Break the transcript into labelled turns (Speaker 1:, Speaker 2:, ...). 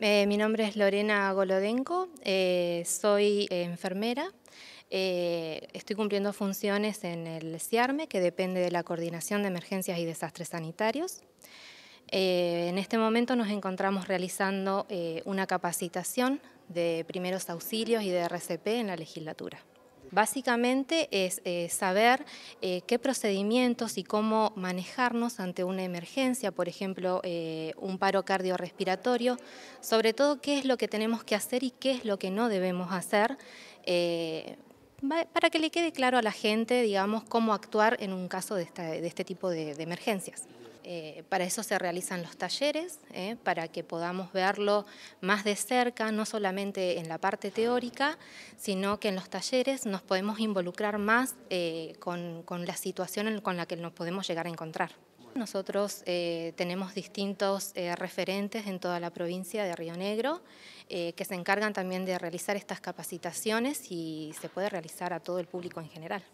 Speaker 1: Eh, mi nombre es Lorena Golodenko, eh, soy enfermera. Eh, estoy cumpliendo funciones en el CIARME, que depende de la Coordinación de Emergencias y Desastres Sanitarios. en este momento nos encontramos realizando una capacitación de primeros auxilios y de RCP en la legislatura. Básicamente es eh, saber eh, qué procedimientos y cómo manejarnos ante una emergencia, por ejemplo, eh, un paro cardiorrespiratorio, sobre todo qué es lo que tenemos que hacer y qué es lo que no debemos hacer para que le quede claro a la gente, digamos, cómo actuar en un caso de, este tipo de, emergencias. Eh, para eso se realizan los talleres, eh, para que podamos verlo más de cerca, no solamente en la parte teórica, sino que en los talleres nos podemos involucrar más eh, con la situación con la que nos podemos llegar a encontrar. Nosotros eh, tenemos distintos eh, referentes en toda la provincia de Río Negro eh, que se encargan también de realizar estas capacitaciones y se puede realizar a todo el público en general.